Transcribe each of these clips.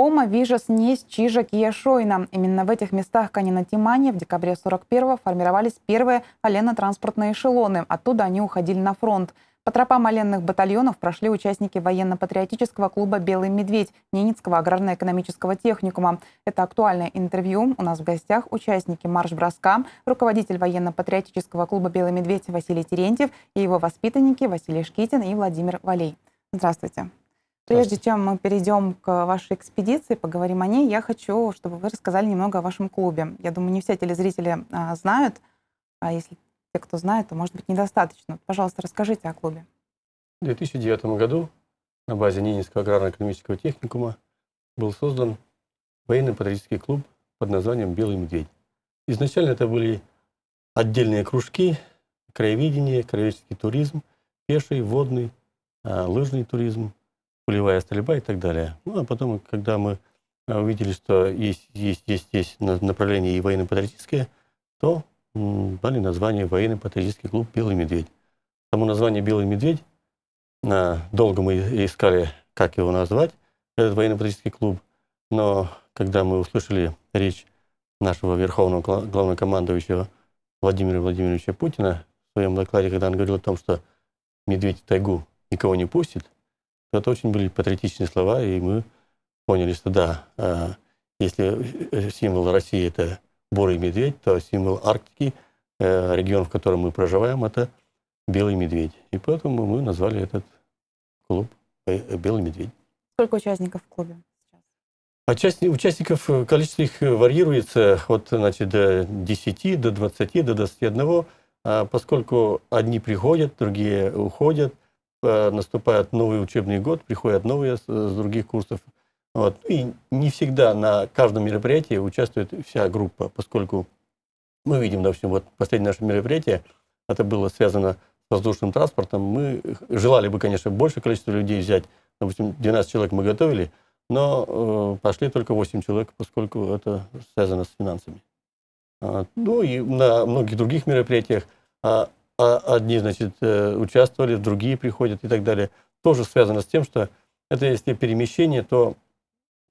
Ома, Вижес, Несь, Чижик и Яшойна. Именно в этих местах Канина-Тимани в декабре 41-го формировались первые олено-транспортные эшелоны. Оттуда они уходили на фронт. По тропам оленных батальонов прошли участники военно-патриотического клуба «Белый медведь» Ненецкого аграрно-экономического техникума. Это актуальное интервью. У нас в гостях участники марш-броска, руководитель военно-патриотического клуба «Белый медведь» Василий Терентьев и его воспитанники Василий Шкитин и Владимир Валей. Здравствуйте. Прежде чем мы перейдем к вашей экспедиции, поговорим о ней, я хочу, чтобы вы рассказали немного о вашем клубе. Я думаю, не все телезрители а, знают, а если те, кто знает, то, может быть, недостаточно. Пожалуйста, расскажите о клубе. В 2009 году на базе Нининского аграрно-экономического техникума был создан военно-патриотический клуб под названием «Белый медведь». Изначально это были отдельные кружки, краеведение, краеведческий туризм, пеший, водный, а, лыжный туризм, пулевая стрельба и так далее. Ну, а потом, когда мы э, увидели, что есть, есть, есть, есть направление и военно-патриотическое, то дали название военно-патриотический клуб «Белый медведь». Само название «Белый медведь» э, долго мы искали, как его назвать, этот военно-патриотический клуб. Но когда мы услышали речь нашего верховного главнокомандующего Владимира Владимировича Путина в своем докладе, когда он говорил о том, что медведь в тайгу никого не пустит – это очень были патриотичные слова, и мы поняли, что да, а, если э, символ России – это бурый медведь, то символ Арктики, э, регион, в котором мы проживаем, это белый медведь. И поэтому мы назвали этот клуб э, «Белый медведь». Сколько участников в клубе? Отчасти, участников, количество их варьируется от значит, до 10, до 20, до 21, поскольку одни приходят, другие уходят, Э, наступает новый учебный год, приходят новые с, других курсов. Вот. И не всегда на каждом мероприятии участвует вся группа, поскольку мы видим, допустим, вот последнее наше мероприятие, это было связано с воздушным транспортом. Мы желали бы, конечно, большее количество людей взять. Допустим, 12 человек мы готовили, но э, пошли только 8 человек, поскольку это связано с финансами. А, ну и на многих других мероприятиях а, а, одни, значит, э, участвовали, другие приходят и так далее. Тоже связано с тем, что это если перемещение, то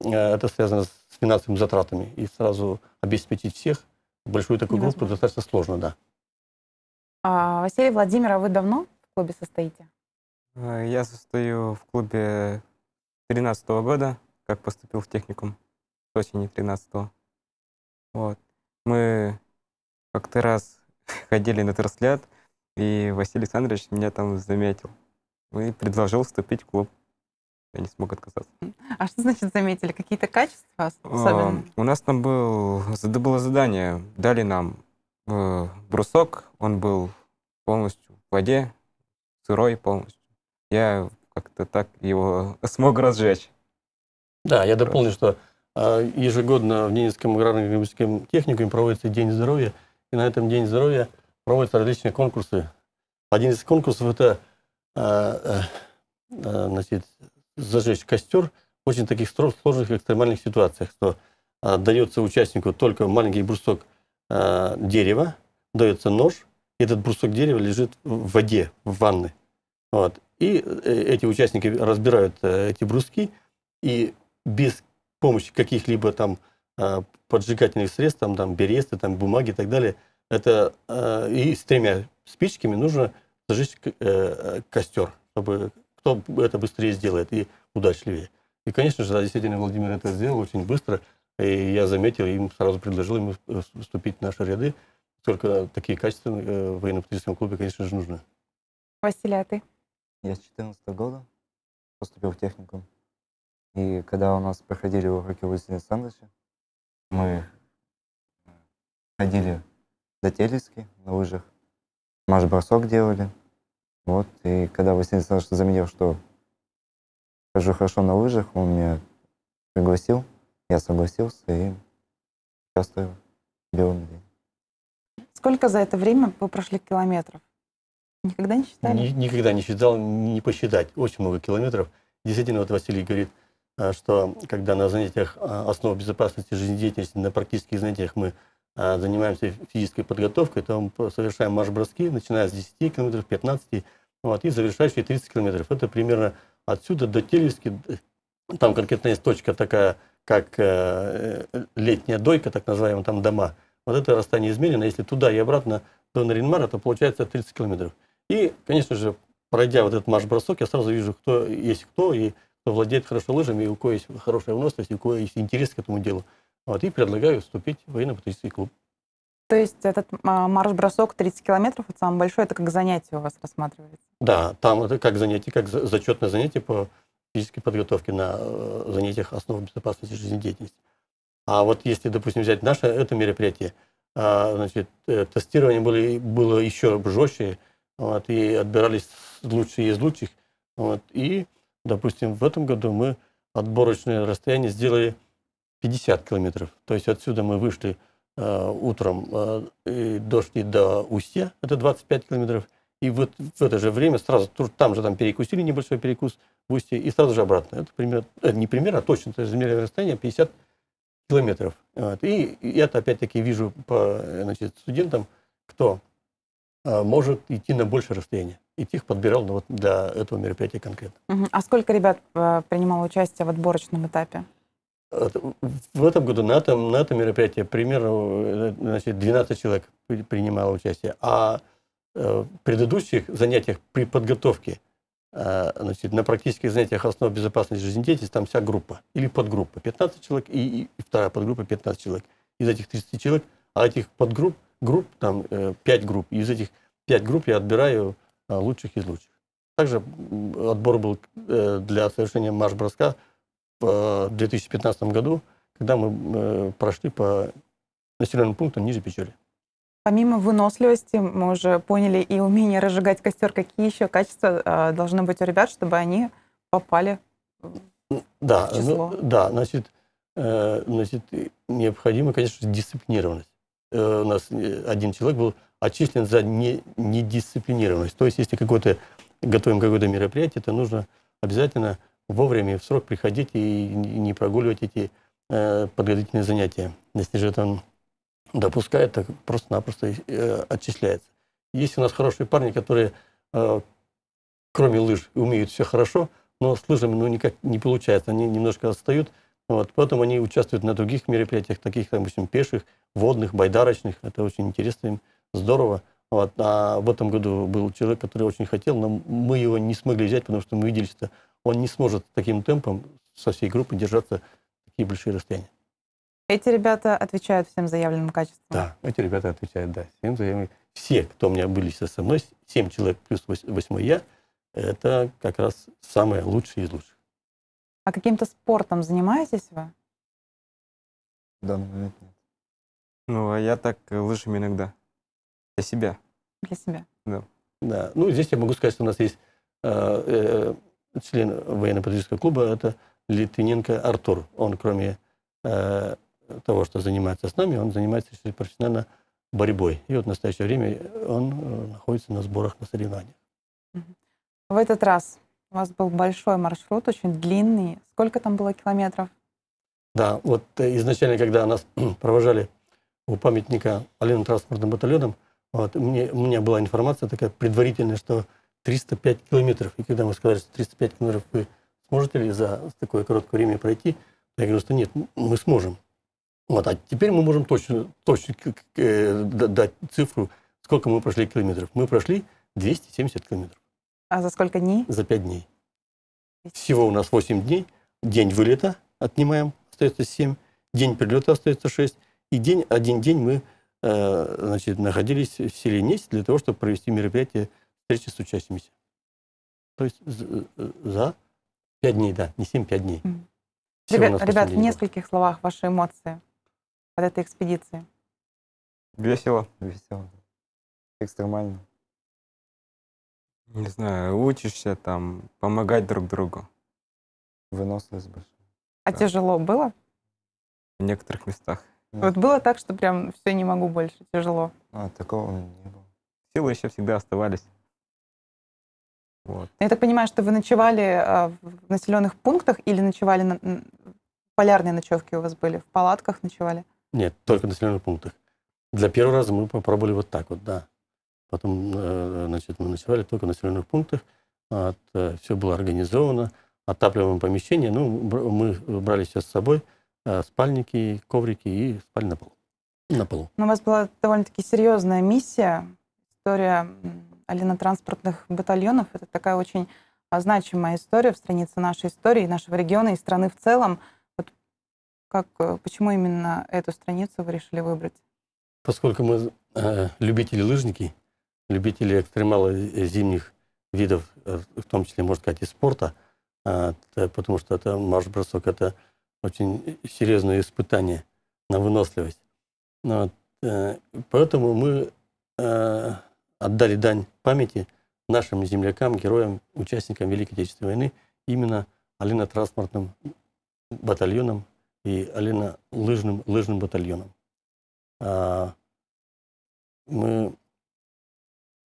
э, это связано с финансовыми затратами. И сразу обеспечить всех, большую такую Невозможно. группу, достаточно сложно, да. А, Василий Владимир, а вы давно в клубе состоите? Э, я состою в клубе 13 -го года, как поступил в техникум с осени 13 -го. Вот. Мы как-то раз ходили на траслят, и Василий Александрович меня там заметил. И предложил вступить в клуб. Я не смог отказаться. А что значит заметили? Какие-то качества а, особенные? у нас там был, было задание. Дали нам э, брусок. Он был полностью в воде, сырой полностью. Я как-то так его смог разжечь. Да, я дополню, что э, ежегодно в Ненецком аграрно-экономическом техникуме проводится День здоровья. И на этом День здоровья – проводятся различные конкурсы. Один из конкурсов это э, э, э, значит, зажечь костер в очень таких сложных экстремальных ситуациях, что э, дается участнику только маленький брусок дерева, дается нож, и этот брусок дерева лежит в воде, в ванной. Вот. И эти участники разбирают эти бруски, и без помощи каких-либо там поджигательных средств, там, там бересты, там бумаги и так далее – это э, и с тремя спичками нужно зажечь э, костер, чтобы кто это быстрее сделает и удачливее. И, конечно же, действительно, Владимир это сделал очень быстро. И я заметил, и сразу предложил ему вступить в наши ряды. Только такие качества э, в военно-патриотическом клубе, конечно же, нужны. Василий, а ты? Я с 14 года поступил в техникум. И когда у нас проходили уроки Василия Александровича, мы ходили Зателевске на лыжах. Марш-бросок делали. Вот, и когда Василий Александрович заметил, что хожу хорошо на лыжах, он меня пригласил, я согласился и участвую в белом день. Сколько за это время вы прошли километров? Никогда не считали? Ни, никогда не считал, не посчитать. Очень много километров. Действительно, вот Василий говорит, э, что когда на занятиях э, основ безопасности жизнедеятельности, на практических занятиях мы Э, занимаемся физической подготовкой, то мы совершаем марш-броски, начиная с 10 километров, 15 вот, и завершающие 30 километров. Это примерно отсюда до Телевски, э, там конкретно есть точка такая, как э, э, летняя дойка, так называемая, там дома. Вот это расстояние измерено. Если туда и обратно до Наринмара, то получается 30 километров. И, конечно же, пройдя вот этот марш-бросок, я сразу вижу, кто есть кто, и кто владеет хорошо лыжами, и у кого есть хорошая выносливость, и у кого есть интерес к этому делу. Вот, и предлагаю вступить в военно-патриотический клуб. То есть этот а, марш-бросок 30 километров, это самое большое, это как занятие у вас рассматривается? Да, там это как занятие, как зачетное занятие по физической подготовке на э, занятиях основ безопасности жизнедеятельности. А вот если, допустим, взять наше это мероприятие, а, значит, э, тестирование были, было еще жестче, вот, и отбирались лучшие из лучших. Вот, и, допустим, в этом году мы отборочное расстояние сделали 50 километров. То есть отсюда мы вышли э, утром, э, дошли до Устья, это 25 километров, и вот в это же время сразу, там же там перекусили небольшой перекус в Устье, и сразу же обратно. Это примерно, э, не примерно, а точно, это измеряемое расстояние 50 километров. Вот. И, и это опять-таки вижу по значит, студентам, кто э, может идти на большее расстояние и тех подбирал ну, вот для этого мероприятия конкретно. Uh -huh. А сколько ребят э, принимало участие в отборочном этапе? В этом году на этом мероприятии примерно э, значит, 12 человек принимало участие, а э, в предыдущих занятиях при подготовке э, значит, на практических занятиях основ безопасности жизнедеятельности там вся группа или подгруппа 15 человек и, и вторая подгруппа 15 человек. Из этих 30 человек, а этих подгрупп групп там 5 групп. И из этих 5 групп я отбираю лучших из лучших. Также отбор был для совершения марш-броска в 2015 году, когда мы э, прошли по населенным пунктам ниже Печори. Помимо выносливости, мы уже поняли и умение разжигать костер, какие еще качества э, должны быть у ребят, чтобы они попали ну, да, в число? Ну, да, значит, э, значит, необходима, конечно, дисциплинированность. У нас один человек был отчислен за не, недисциплинированность. То есть, если какое-то, готовим какое-то мероприятие, то нужно обязательно вовремя и в срок приходить и не прогуливать эти э, подготовительные занятия. Если же это допускает, то просто-напросто э, отчисляется. Есть у нас хорошие парни, которые, э, кроме лыж, умеют все хорошо, но с лыжами ну, никак не получается, они немножко отстают. Вот, поэтому они участвуют на других мероприятиях, таких, там, допустим, пеших, водных, байдарочных. Это очень интересно им, здорово. Вот. А в этом году был человек, который очень хотел, но мы его не смогли взять, потому что мы видели, что он не сможет таким темпом со всей группы держаться такие большие расстояния. Эти ребята отвечают всем заявленным качествам? Да, эти ребята отвечают, да, всем заявленным. Все, кто у меня были со мной, 7 человек плюс 8 я, это как раз самое лучшее из лучших. А каким-то спортом занимаетесь вы? В данный момент нет. Ну, а я так э, лыжами иногда. Для себя. Для себя. Да. да. Ну, здесь я могу сказать, что у нас есть э, э, член военно-патриотического клуба, это Литвиненко Артур. Он, кроме э, того, что занимается с нами, он занимается еще профессионально борьбой. И вот в настоящее время он э, находится на сборах на соревнованиях. В этот раз у вас был большой маршрут, очень длинный. Сколько там было километров? Да, вот э, изначально, когда нас провожали у памятника Олену транспортным батальоном, вот, мне, у меня была информация такая предварительная, что 305 километров. И когда мы сказали, что 305 километров вы сможете ли за такое короткое время пройти, я говорю, что нет, мы сможем. Вот, а теперь мы можем точно, точно э, дать цифру, сколько мы прошли километров. Мы прошли 270 километров. А за сколько дней? За 5 дней. Всего у нас 8 дней. День вылета отнимаем, остается 7. День прилета остается 6. И день, один день мы э, значит, находились в селе Несть для того, чтобы провести мероприятие встречи с учащимися. То есть э, э, за 5 дней, да, не 7, 5 дней. Mm. Ребят, ребят в нескольких было. словах ваши эмоции от этой экспедиции. Весело, весело. Экстремально. Не знаю, учишься там, помогать друг другу. Выносливость большая. А да. тяжело было? В некоторых местах. Да. Вот было так, что прям все не могу больше, тяжело. А, такого не было. Силы еще всегда оставались. Вот. Я так понимаю, что вы ночевали а, в населенных пунктах или ночевали на... полярные ночевки у вас были? В палатках ночевали? Нет, только в населенных пунктах. Для первого раза мы попробовали вот так вот, да. Потом, э, значит, мы ночевали только в населенных пунктах. От, э, все было организовано, отапливаемое помещение. Ну, мы брали сейчас с собой э, спальники, коврики и спали на полу. На полу. Но у вас была довольно-таки серьезная миссия, история авианально-транспортных батальонов. Это такая очень а, значимая история в странице нашей истории, нашего региона и страны в целом. Вот как, э, почему именно эту страницу вы решили выбрать? Поскольку мы э, любители лыжники, любители экстремала э, зимних видов, э, в том числе, можно сказать, и спорта, э, потому что это марш-бросок, это очень серьезное испытание на выносливость. Вот, э, поэтому мы отдали дань памяти нашим землякам, героям, участникам Великой Отечественной войны, именно олено-транспортным батальоном и олено-лыжным лыжным батальоном. А, мы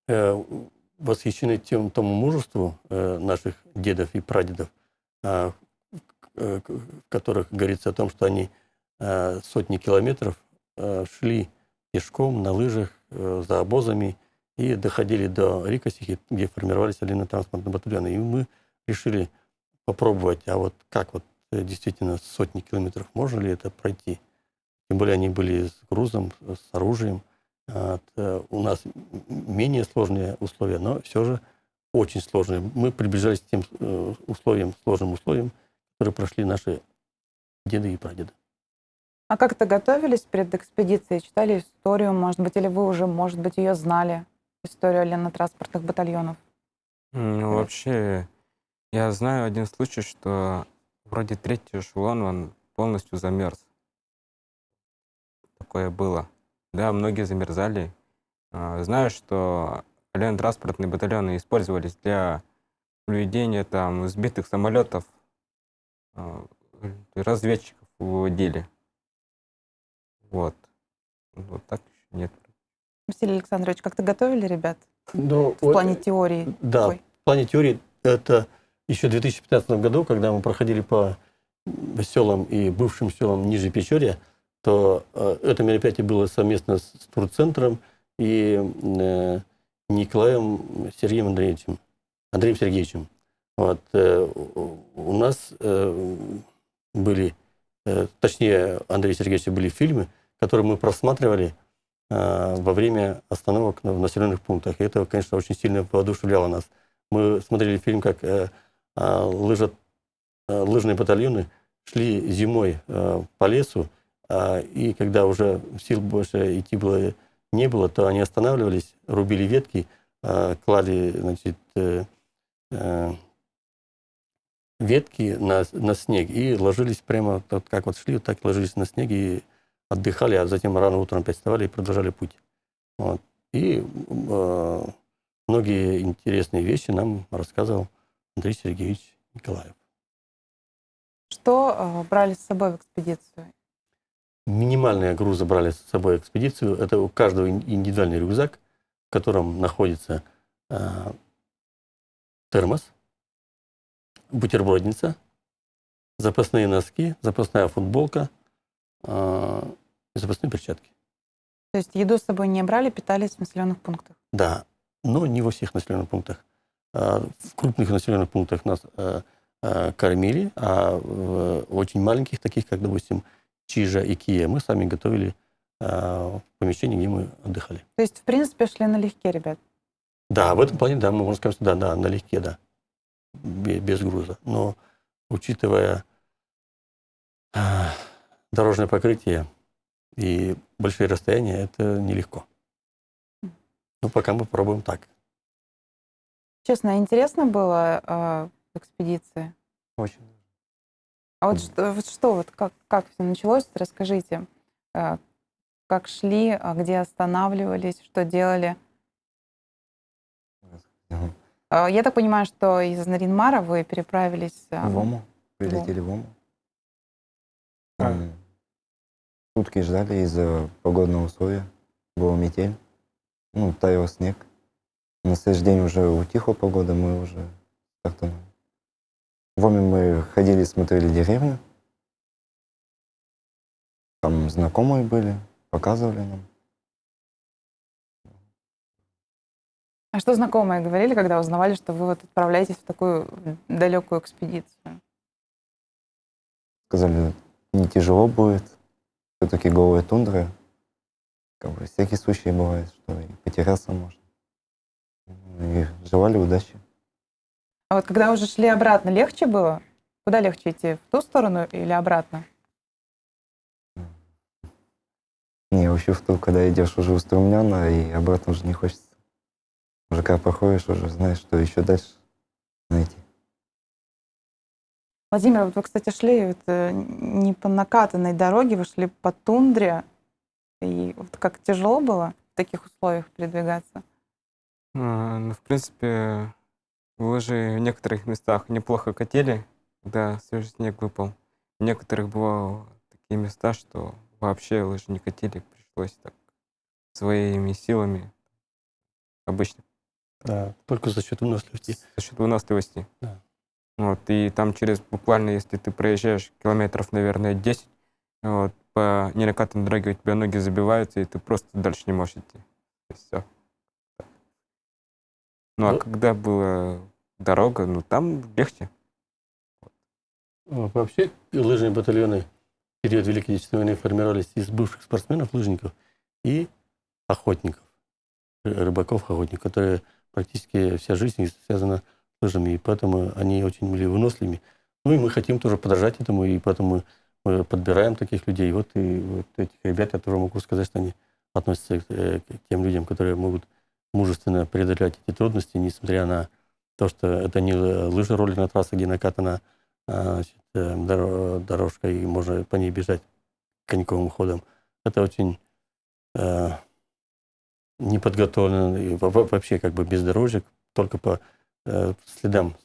э, восхищены тем, тому мужеству э, наших дедов и прадедов, а, э, в которых говорится о том, что они сотни километров шли пешком, на лыжах, за обозами – и доходили до Рикосихи, где формировались олейно-транспортные батальоны. И мы решили попробовать, а вот как вот э, действительно сотни километров, можно ли это пройти? Тем более они были с грузом, с оружием. Э, у нас менее сложные условия, но все же очень сложные. Мы приближались к тем э, условиям, сложным условиям, которые прошли наши деды и прадеды. А как-то готовились перед экспедицией? Читали историю, может быть, или вы уже, может быть, ее знали? историю ленд-транспортных батальонов? Ну, э. вообще, я знаю один случай, что вроде третий эшелон, он полностью замерз. Такое было. Да, многие замерзали. А, знаю, что лен-транспортные батальоны использовались для приведения там сбитых самолетов, а, разведчиков выводили. Вот. Вот так еще нет. Василий Александрович, как-то готовили ребят ну, в вот, плане теории? Э, да, такой? в плане теории это еще в 2015 году, когда мы проходили по селам и бывшим селам Ниже Печорья, то э, это мероприятие было совместно с турцентром и э, Николаем Сергеем Андреевичем, Андреем Сергеевичем. Вот, у нас были, точнее, Андрея Сергеевича были фильмы, которые мы просматривали – а, во время остановок в населенных пунктах. И это, конечно, очень сильно воодушевляло нас. Мы смотрели фильм, как э, а, лыжат, э, лыжные батальоны шли зимой э, по лесу, а, и когда уже сил больше идти было не было, то они останавливались, рубили ветки, клали значит, ветки на, на снег и ложились прямо, вот, как вот шли, так ложились на снег и отдыхали, а затем рано утром опять вставали и продолжали путь. Вот. И э, многие интересные вещи нам рассказывал Андрей Сергеевич Николаев. Что э, брали с собой в экспедицию? Минимальные грузы брали с собой в экспедицию. Это у каждого индивидуальный рюкзак, в котором находится э, термос, бутербродница, запасные носки, запасная футболка, э, запасные перчатки. То есть еду с собой не брали, питались в населенных пунктах? Да, но не во всех населенных пунктах. А, в крупных населенных пунктах нас э, э, кормили, а в очень маленьких, таких как, допустим, Чижа и Кия, мы сами готовили а, в помещении, где мы отдыхали. То есть, в принципе, шли налегке, ребят? Да, в этом плане, да, мы можем сказать, что да, да, налегке, да, без груза. Но учитывая а, дорожное покрытие, и большие расстояния это нелегко. Хм. Ну, пока мы пробуем так. Честно, интересно было э, в Очень. А вот, что, вот что, вот как, как все началось, расскажите. Э, как шли, а где останавливались, что делали? Mm э, я так понимаю, что из Наринмара вы переправились... Э, в Ому. Прилетели в Ому. В Ому. А сутки ждали из-за погодного условия. Была метель, ну, таял снег. На следующий день уже утихла погода, мы уже как-то... Вовремя мы ходили, смотрели деревню. Там знакомые были, показывали нам. А что знакомые говорили, когда узнавали, что вы вот отправляетесь в такую далекую экспедицию? Сказали, не тяжело будет, все-таки голая тундра. Как бы всякие случаи бывают, что и потеряться можно. И желали удачи. А вот когда уже шли обратно, легче было? Куда легче идти? В ту сторону или обратно? Не, вообще в ту, когда идешь уже устремленно, и обратно уже не хочется. Уже когда проходишь, уже знаешь, что еще дальше найти. Владимир, вот вы, кстати, шли вот, не по накатанной дороге, вы шли по тундре. И вот как тяжело было в таких условиях передвигаться? А, ну, в принципе, лыжи в некоторых местах неплохо катили, когда свежий снег выпал. В некоторых бывало такие места, что вообще лыжи не катили, пришлось так своими силами обычно. Да, только за счет выносливости. За счет выносливости. Да. Вот, и там через буквально, если ты проезжаешь километров, наверное, 10, вот, по неракатной дороге у тебя ноги забиваются, и ты просто дальше не можешь идти. И все. Ну, ну а ну, когда была дорога, ну там легче. А вообще лыжные батальоны в период Великой Отечественной войны формировались из бывших спортсменов, лыжников и охотников, рыбаков, охотников, которые практически вся жизнь связана с лыжами, и поэтому они очень были выносливыми. Ну и мы хотим тоже подражать этому, и поэтому мы подбираем таких людей. Вот и вот этих ребят я тоже могу сказать, что они относятся к, э, к тем людям, которые могут мужественно преодолевать эти трудности, несмотря на то, что это не лыжи роллерная трасса, где накатана а, значит, э, дорожка, и можно по ней бежать коньковым ходом. Это очень э, неподготовленно, вообще как бы бездорожье, только по Э, следам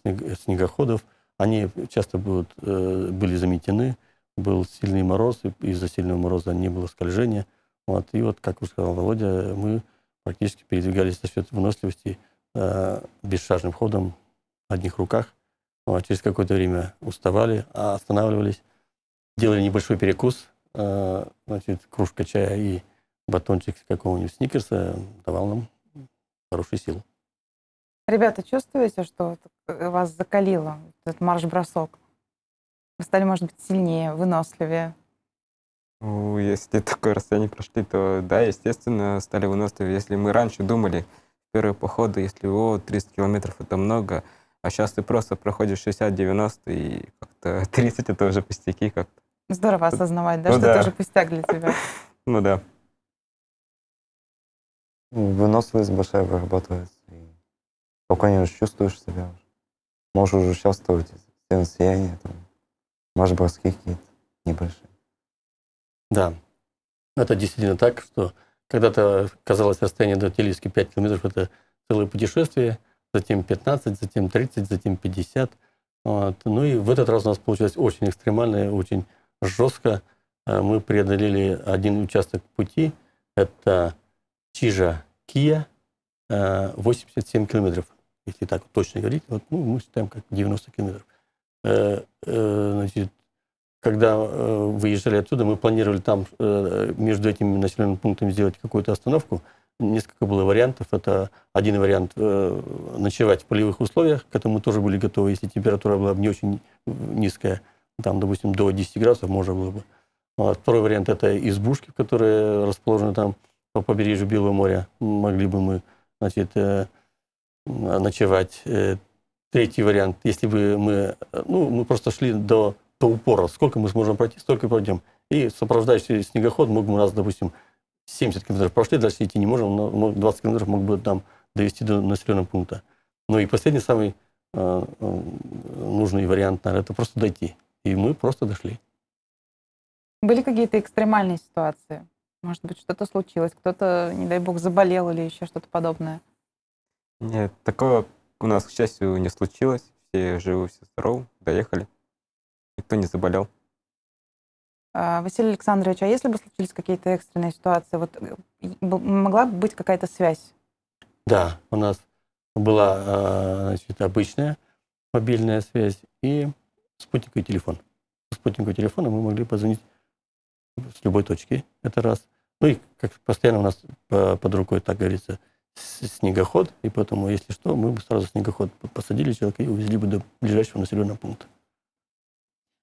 снегоходов. Они часто будут, э, были заметены, был сильный мороз, и из-за сильного мороза не было скольжения. Вот. И вот, как уже сказал Володя, мы практически передвигались за счет выносливости э, бесшажным ходом в одних руках. через какое-то время уставали, останавливались, делали небольшой перекус, э, значит, кружка чая и батончик какого-нибудь сникерса давал нам хорошую силу. Ребята, чувствуете, что э, вас закалило этот марш-бросок? Вы стали, может быть, сильнее, выносливее? Ну, если такое расстояние прошли, то да, естественно, стали выносливее. Если мы раньше думали, первые походы, если о, 30 километров это много, а сейчас ты просто проходишь 60-90 и как-то 30 это уже пустяки как-то. Здорово осознавать, да, ну, что да. это уже пустяк для тебя. Ну да. Выносливость большая вырабатывается спокойнее уже чувствуешь себя. уже Можешь уже участвовать в сиянии, там, может, броски какие-то небольшие. Да, это действительно так, что когда-то казалось расстояние до Тилиски 5 километров – это целое путешествие, затем 15, затем 30, затем 50. Вот. Ну и в этот раз у нас получилось очень экстремально, очень жестко. Э, мы преодолели один участок пути – это Чижа-Кия – 87 э, километров, если так точно говорить. Вот, ну, мы считаем как 90 километров. Э, э, значит, когда выезжали отсюда, мы планировали там между этими населенными пунктами сделать какую-то остановку. Несколько было вариантов. Это один вариант ночевать в полевых условиях, к этому тоже были готовы, если температура была бы не очень низкая, там, допустим, до 10 градусов можно было бы. А второй вариант – это избушки, которые расположены там по побережью Белого моря. Могли бы мы значит, э, ночевать. Э, третий вариант, если бы мы, э, ну, мы просто шли до, до упора, сколько мы сможем пройти, столько и пройдем. И сопровождающий снегоход мог бы нас, допустим, 70 километров прошли, дальше идти не можем, но 20 километров мог бы там довести до населенного пункта. Ну и последний самый э, нужный вариант, наверное, это просто дойти. И мы просто дошли. Были какие-то экстремальные ситуации? Может быть, что-то случилось, кто-то, не дай бог, заболел или еще что-то подобное. Нет, такого у нас, к счастью, не случилось. Все живы, все здоровы, доехали. Никто не заболел. А, Василий Александрович, а если бы случились какие-то экстренные ситуации, вот э, могла бы быть какая-то связь? Да, у нас была а, значит, обычная мобильная связь и спутниковый телефон. С спутникового телефона мы могли позвонить с любой точки, это раз. Ну и как постоянно у нас под рукой, так говорится, снегоход, и поэтому, если что, мы бы сразу снегоход посадили человека и увезли бы до ближайшего населенного пункта.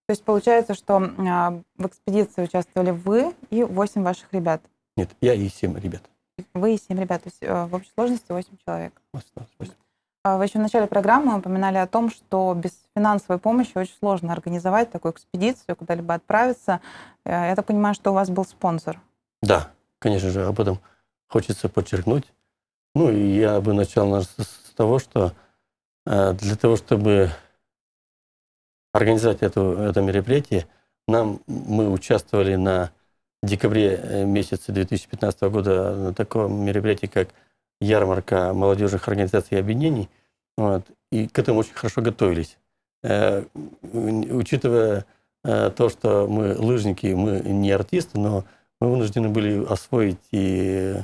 То есть получается, что а, в экспедиции участвовали вы и 8 ваших ребят? Нет, я и 7 ребят. Вы и 7 ребят, то есть а, в общей сложности 8 человек. 8, 8. А, вы еще в начале программы упоминали о том, что без финансовой помощи очень сложно организовать такую экспедицию, куда-либо отправиться. Э, я так понимаю, что у вас был спонсор да, конечно же, об этом хочется подчеркнуть. Ну, и я бы начал с того, что э, для того, чтобы организовать это это мероприятие, нам мы участвовали на декабре э, месяце 2015 года на таком мероприятии, как ярмарка молодежных организаций и объединений, вот, и к этому очень хорошо готовились. Э, учитывая то, что мы лыжники, мы не артисты, но мы вынуждены были освоить и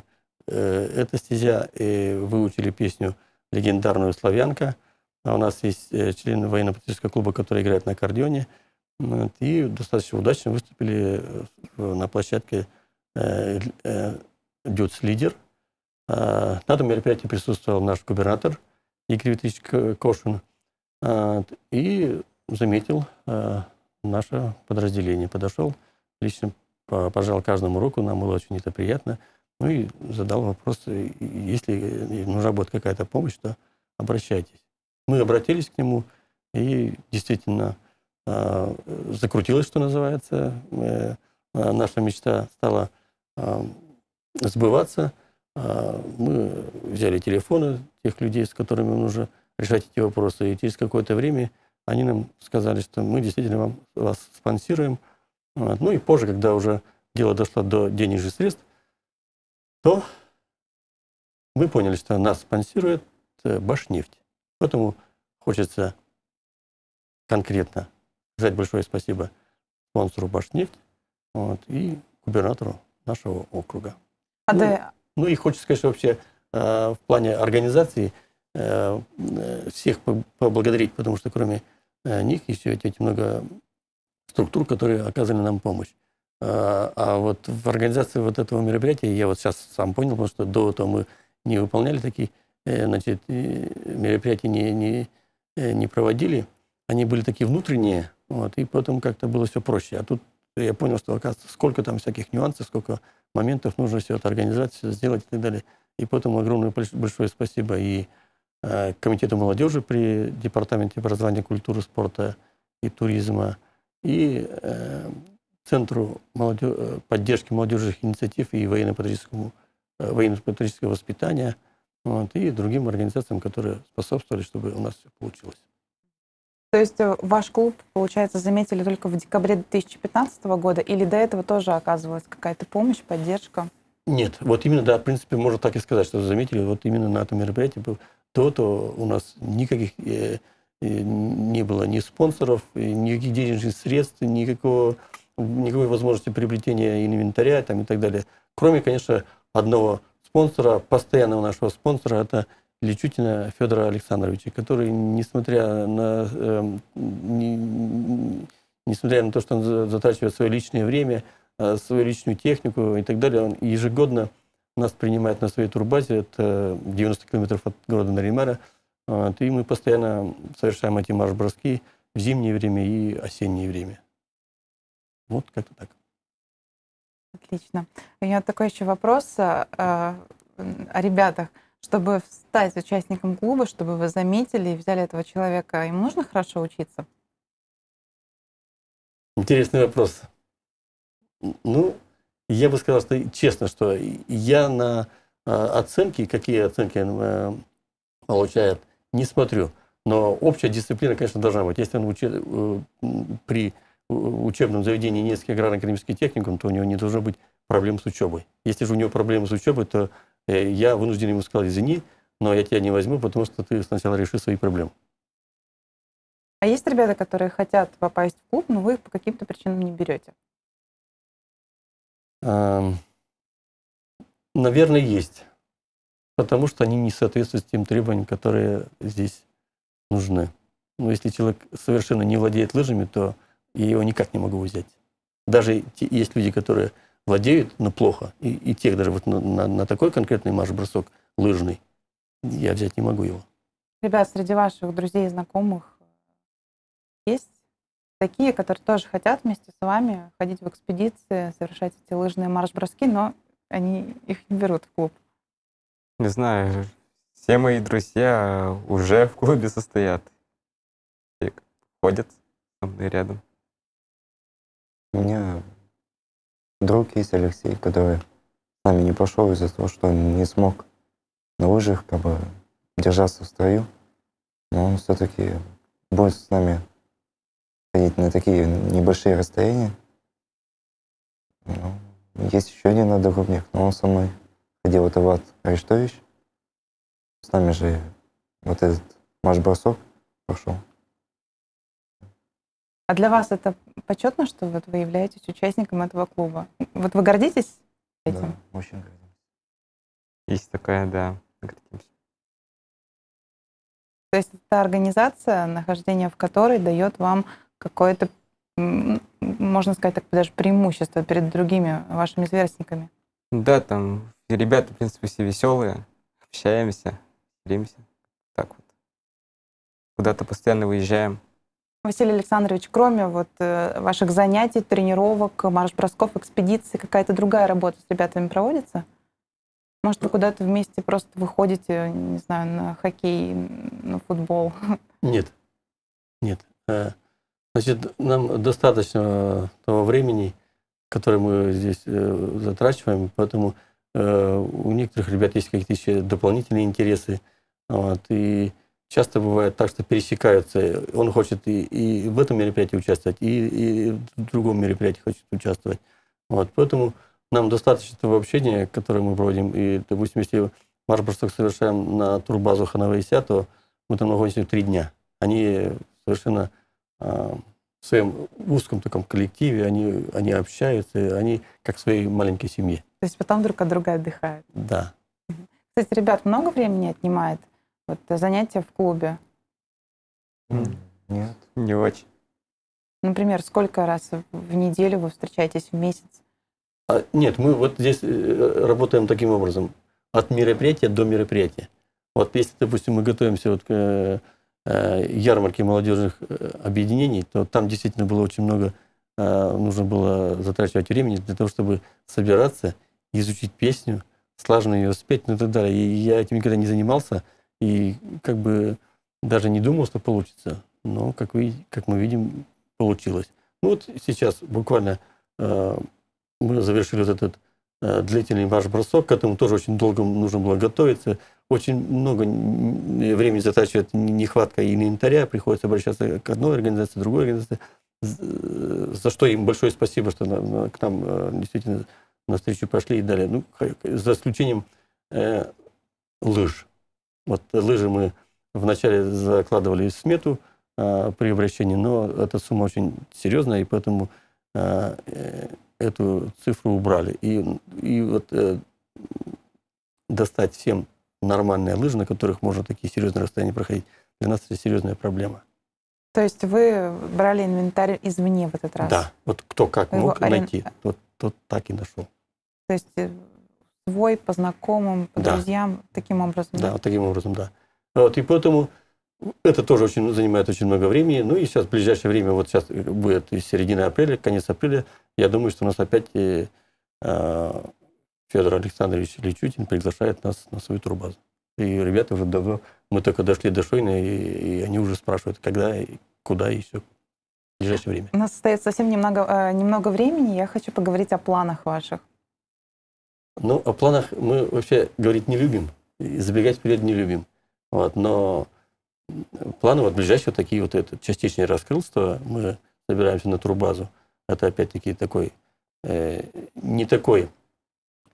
э, эта стезя, и выучили песню легендарную «Славянка». А у нас есть э, члены военно-патриотического клуба, который играет на аккордеоне. И достаточно удачно выступили на площадке э, э, «Дюц Лидер». А, на этом мероприятии присутствовал наш губернатор Игорь Витальевич Кошин. А, и заметил э, наше подразделение. Подошел лично пожал каждому руку, нам было очень это приятно. Ну и задал вопрос, если нужна будет какая-то помощь, то обращайтесь. Мы обратились к нему, и действительно а, закрутилось, что называется. Э, а, наша мечта стала а, сбываться. мы взяли телефоны тех людей, с которыми нужно решать эти вопросы. И через какое-то время они нам сказали, что мы действительно вам, вас спонсируем – вот. Ну и позже, когда уже дело дошло до денежных средств, то мы поняли, что нас спонсирует э, Башнефть. Поэтому хочется конкретно сказать большое спасибо спонсору Башнефть вот, и губернатору нашего округа. А ну, да... ну и хочется сказать, что вообще э, в плане организации э, всех поблагодарить, потому что кроме э, них еще эти много структур, которые оказали нам помощь. А, а вот в организации вот этого мероприятия, я вот сейчас сам понял, потому что до этого мы не выполняли такие э, значит, э, мероприятия, не, не, э, не проводили. Они были такие внутренние, вот, и потом как-то было все проще. А тут я понял, что, оказывается, сколько там всяких нюансов, сколько моментов нужно все это организовать, все сделать и так далее. И потом огромное большое спасибо и э, Комитету молодежи при Департаменте образования, культуры, спорта и туризма – и э, Центру молодежи, э, поддержки молодежных инициатив и военно-патриотическому э, военно-патриотического воспитания вот, и другим организациям, которые способствовали, чтобы у нас все получилось. То есть э, ваш клуб, получается, заметили только в декабре 2015 года или до этого тоже оказывалась какая-то помощь, поддержка? Нет, вот именно, да, в принципе, можно так и сказать, что заметили, вот именно на этом мероприятии был. то, то у нас никаких э, не было ни спонсоров, никаких денежных средств, никакого, никакой возможности приобретения инвентаря там, и так далее. Кроме, конечно, одного спонсора, постоянного нашего спонсора, это Личутина Федора Александровича, который, несмотря на, э, не, несмотря на то, что он затрачивает свое личное время, э, свою личную технику и так далее, он ежегодно нас принимает на своей турбазе, это 90 километров от города Наримара, а, и мы постоянно совершаем эти марш-броски в зимнее время и осеннее время. Вот как-то так. Отлично. У меня такой еще вопрос э, о ребятах. Чтобы стать участником клуба, чтобы вы заметили и взяли этого человека, им нужно хорошо учиться? Интересный вопрос. Ну, я бы сказал, что честно, что я на оценки, какие оценки э, получает не смотрю. Но общая дисциплина, конечно, должна быть. Если он уче... Э, при э, учебном заведении Ненецкий аграрно-экономический техникум, то у него не должно быть проблем с учебой. Если же у него проблемы с учебой, то э, я вынужден ему сказать, извини, но я тебя не возьму, потому что ты сначала реши свои проблемы. А есть ребята, которые хотят попасть в клуб, но вы их по каким-то причинам не берете? Эм, наверное, есть потому что они не соответствуют тем требованиям, которые здесь нужны. Но ну, если человек совершенно не владеет лыжами, то я его никак не могу взять. Даже есть люди, которые владеют, но плохо. И, и тех даже вот на, на, на такой конкретный марш-бросок лыжный я взять не могу его. Ребят, среди ваших друзей и знакомых есть такие, которые тоже хотят вместе с вами ходить в экспедиции, совершать эти лыжные марш-броски, но они их не берут в клуб? Не знаю, все мои друзья уже в клубе состоят. И ходят со мной рядом. У меня друг есть Алексей, который с нами не пошел из-за того, что он не смог на лыжах как бы держаться в строю. Но он все-таки будет с нами ходить на такие небольшие расстояния. Ну, есть еще один одногруппник, но он со мной где вот Иват Арестович, а с нами же вот этот марш-бросок прошел. А для вас это почетно, что вот вы являетесь участником этого клуба? Вот вы гордитесь этим? Да, очень гордимся. Есть такая, да, гордимся. То есть это организация, нахождение в которой дает вам какое-то, можно сказать так, даже преимущество перед другими вашими сверстниками? Да, там ребята, в принципе, все веселые, общаемся, делимся. Так вот. Куда-то постоянно выезжаем. Василий Александрович, кроме вот э, ваших занятий, тренировок, марш-бросков, экспедиций, какая-то другая работа с ребятами проводится? Может, вы куда-то вместе просто выходите, не знаю, на хоккей, на футбол? Нет, нет. Э, значит, нам достаточно того времени, которые мы здесь э, затрачиваем, поэтому э, у некоторых ребят есть какие-то еще дополнительные интересы. Вот, и часто бывает так, что пересекаются. Он хочет и, и в этом мероприятии участвовать, и, и в другом мероприятии хочет участвовать. Вот, поэтому нам достаточно того общения, которое мы проводим. И, допустим, если марш-бросок совершаем на турбазу Ханавейся, то мы там находимся три дня. Они совершенно э, в своем узком таком коллективе, они, они общаются, они как в своей маленькой семье. То есть потом друг от друга отдыхают. Да. Кстати, ребят, много времени отнимает вот, занятия в клубе? Нет, не очень. Например, сколько раз в неделю вы встречаетесь в месяц? А, нет, мы вот здесь э, работаем таким образом. От мероприятия до мероприятия. Вот если, допустим, мы готовимся вот к э, Э, ярмарки молодежных э, объединений, то там действительно было очень много, э, нужно было затрачивать времени для того, чтобы собираться, изучить песню, слаженно ее спеть, ну и так далее. И я этим никогда не занимался, и как бы даже не думал, что получится. Но, как, вы, как мы видим, получилось. Ну вот сейчас буквально мы завершили вот этот длительный марш-бросок, к этому тоже очень долго нужно было готовиться, очень много времени затрачивает нехватка инвентаря, приходится обращаться к одной организации, к другой организации, э, за что им большое спасибо, что к нам э, действительно на встречу прошли и далее. Ну, за исключением э, лыж. Вот лыжи мы вначале закладывали в смету э, при обращении, но эта сумма очень серьезная, и поэтому э, эту цифру убрали. И, и вот э, достать всем нормальные лыжи, на которых можно такие серьезные расстояния проходить. Для нас это серьезная проблема. То есть вы брали инвентарь извне в этот раз? Да. Вот кто как вы мог его... найти, тот, тот так и нашел. То есть э, свой, по знакомым, по да. друзьям, таким образом? Да, таким образом, да. Вот, и поэтому это тоже очень, занимает очень много времени. Ну и сейчас, в ближайшее время, вот сейчас будет середина апреля, конец апреля, я думаю, что у нас опять э, а, Федор Александрович Личутин приглашает нас на свою турбазу. И ребята уже давно, мы только дошли до Шойны, и, и они уже спрашивают, когда, и куда и все в ближайшее время. У нас остается совсем немного, э, немного времени, я хочу поговорить о планах ваших. Ну, о планах мы вообще говорить не любим, и забегать вперед не любим. Вот, но планы вот ближайшие такие вот это частичное раскрылство. Мы собираемся на турбазу. Это опять-таки такой, э, не такой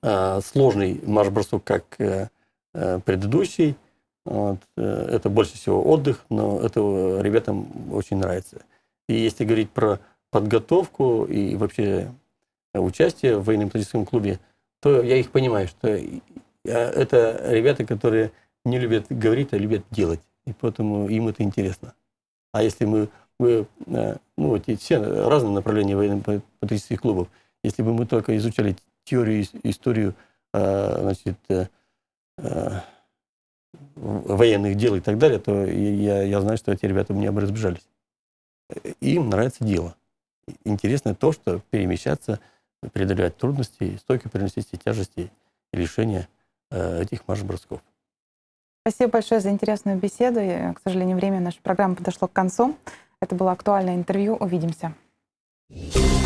Э, сложный марш-бросок, как э, э, предыдущий. Вот. Это больше всего отдых, но это ребятам очень нравится. И если говорить про подготовку и вообще участие в военно-методическом клубе, то я их понимаю, что это ребята, которые не любят говорить, а любят делать. И поэтому им это интересно. А если мы, мы ну, эти все разные направления военно-патриотических клубов, если бы мы только изучали теорию, историю э, значит, э, э, военных дел и так далее, то я, я знаю, что эти ребята у меня бы разбежались. Им нравится дело. Интересно то, что перемещаться, преодолевать трудности, стойко переносить тяжести и лишения этих марш-бросков. Спасибо большое за интересную беседу. К сожалению, время нашей программы подошло к концу. Это было актуальное интервью. Увидимся. Thank you.